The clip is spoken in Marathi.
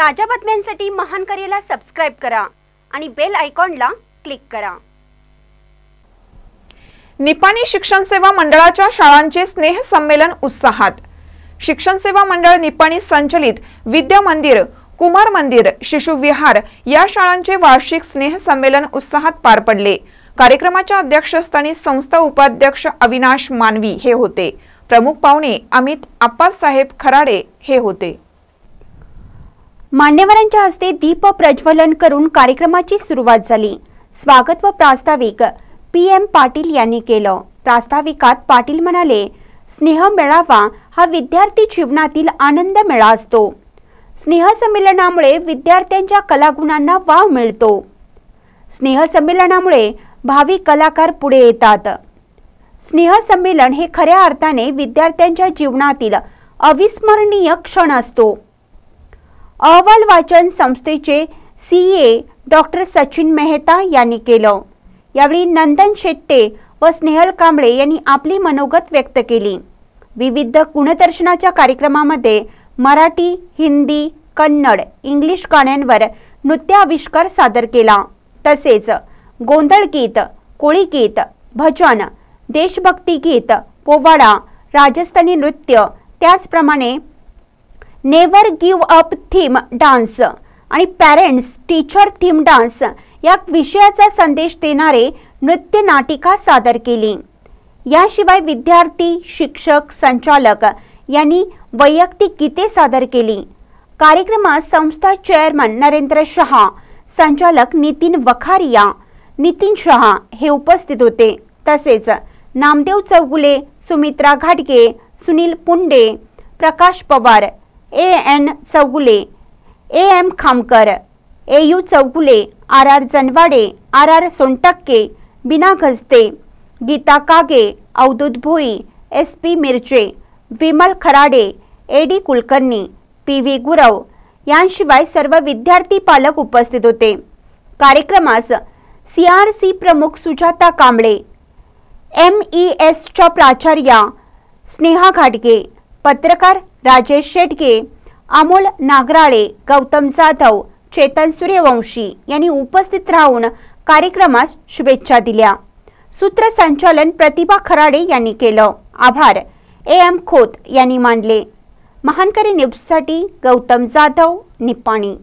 ताज्या बातम्यांसाठी महान करेला सबस्क्राईब करा आणि बेल आयकॉनला क्लिक करा निपाणी शिक्षण सेवा मंडळाच्या शाळांचे स्नेह संमेलन उत्साहात शिक्षण सेवा मंडळ निपाणी संचलित विद्या मंदिर कुमार मंदिर शिशु विहार या शाळांचे वार्षिक स्नेह संमेलन उत्साहात पार पडले कार्यक्रमाच्या अध्यक्षस्थानी संस्था उपाध्यक्ष अविनाश मानवी हे होते प्रमुख पाहुणे अमित आप्पासाहेब खराडे हे होते मान्यवरांच्या हस्ते दीप प्रज्वलन करून कार्यक्रमाची सुरुवात झाली स्वागत व प्रास्ताविक पी एम पाटील यांनी केलं प्रास्ताविकात पाटील म्हणाले स्नेह मेळावा हा विद्यार्थी जीवनातील आनंद मेळा असतो स्नेहसंमेलनामुळे विद्यार्थ्यांच्या कलागुणांना वाव मिळतो स्नेहसंमेलनामुळे भावी कलाकार पुढे येतात स्नेहसंमेलन हे खऱ्या अर्थाने विद्यार्थ्यांच्या जीवनातील अविस्मरणीय क्षण असतो अहवाल वाचन संस्थेचे C A doctor Sachin Mehta यांनी केलं यावेळी नंदन शेट्टे व स्नेहल कांबळे यांनी आपली मनोगत व्यक्त केली विविध गुणदर्शनाच्या कार्यक्रमामध्ये मराठी हिंदी कन्नड इंग्लिश गाण्यांवर नृत्याविष्कार सादर केला तसेच गोंधळ गीत कोळी गीत भजन देशभक्ती गीत पोवाडा राजस्थानी नृत्य त्याचप्रमाणे never give up theme dance आणि पॅरेंट्स टीचर थीम डान्स या विषयाचा संदेश देणारे नृत्य नाटिका सादर केली याशिवाय विद्यार्थी शिक्षक संचालक यांनी वैयक्तिक गीते सादर केली कार्यक्रमात संस्था चेअरमन नरेंद्र शहा संचालक नितीन वखारिया नितीन शहा हे उपस्थित होते तसेच नामदेव चौगुले सुमित्रा घाटगे Sunil Punde Prakash Pawar A N Chougule A M Khamkar A U Chougule R R Janwade R R Sontakke Bina Ghajte Geeta Kage Avdhoot Bhoi S P Mirche Vimal Kharade A D Kulkarni P V Gurav यांशिवाय सर्व विद्यार्थी पालक उपस्थित होते कार्यक्रमास सी आर सी प्रमुख सुजाता कांबळे एम ई एसच्या प्राचार्या स्नेहा घाटगे पत्रकार राजेश शेटगे अमोल नागराळे गौतम जाधव चेतन सूर्यवंशी यांनी उपस्थित राहून कार्यक्रमास शुभेच्छा दिल्या सूत्रसंचालन प्रतिभा खराडे यांनी केलं आभार ए एम खोत यांनी मांडले महानकरी न्यूजसाठी गौतम जाधव निपाणी